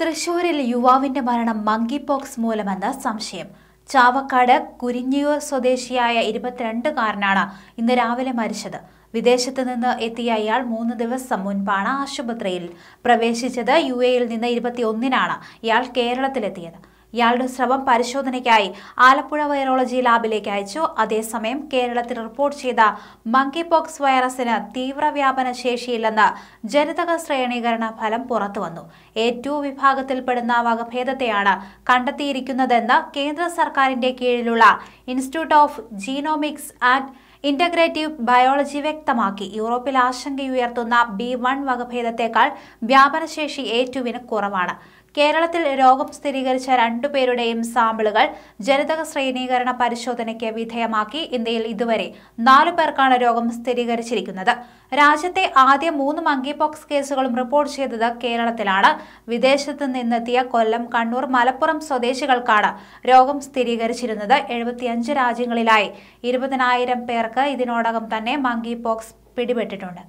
തൃശൂരിൽ യുവാവിന്റെ മരണം മങ്കിപോക്സ് മൂലമെന്ന സംശയം ചാവക്കാട് കുരിഞ്ഞിയൂർ സ്വദേശിയായ ഇരുപത്തിരണ്ടുകാരനാണ് ഇന്ന് രാവിലെ മരിച്ചത് വിദേശത്ത് നിന്ന് എത്തിയ ഇയാൾ മൂന്ന് ദിവസം മുൻപാണ് ആശുപത്രിയിൽ പ്രവേശിച്ചത് യു എയിൽ നിന്ന് ഇരുപത്തിയൊന്നിനാണ് ഇയാൾ കേരളത്തിലെത്തിയത് ഇയാളുടെ സ്രവം പരിശോധനയ്ക്കായി ആലപ്പുഴ വൈറോളജി ലാബിലേക്ക് അയച്ചു അതേസമയം കേരളത്തിൽ റിപ്പോർട്ട് ചെയ്ത മങ്കി പോക്സ് വൈറസിന് തീവ്രവ്യാപന ശേഷിയില്ലെന്ന് ജനിതക ശ്രേണീകരണ ഫലം പുറത്തുവന്നു എ ടു വിഭാഗത്തിൽപ്പെടുന്ന വകഭേദത്തെയാണ് കണ്ടെത്തിയിരിക്കുന്നതെന്ന് കേന്ദ്ര സർക്കാരിന്റെ കീഴിലുള്ള institute of genomics and integrative biology വ്യക്തമാക്കി യൂറോപ്പിൽ ആശങ്കയുയർത്തുന്ന ബി വൺ വകഭേദത്തെക്കാൾ വ്യാപനശേഷി എ ടുവിന് കുറവാണ് കേരളത്തിൽ രോഗം സ്ഥിരീകരിച്ച രണ്ട് രണ്ടുപേരുടെയും സാമ്പിളുകൾ ജനിതക ശ്രേണീകരണ പരിശോധനയ്ക്ക് വിധേയമാക്കി ഇന്ത്യയിൽ ഇതുവരെ നാലു പേർക്കാണ് രോഗം സ്ഥിരീകരിച്ചിരിക്കുന്നത് രാജ്യത്തെ ആദ്യ മൂന്ന് മങ്കിപോക്സ് കേസുകളും റിപ്പോർട്ട് ചെയ്തത് കേരളത്തിലാണ് വിദേശത്ത് നിന്നെത്തിയ കൊല്ലം കണ്ണൂർ മലപ്പുറം സ്വദേശികൾക്കാണ് രോഗം സ്ഥിരീകരിച്ചിരുന്നത് എഴുപത്തിയഞ്ച് രാജ്യങ്ങളിലായി ഇരുപതിനായിരം പേർക്ക് ഇതിനോടകം തന്നെ മങ്കിപോക്സ് പിടിപെട്ടിട്ടുണ്ട്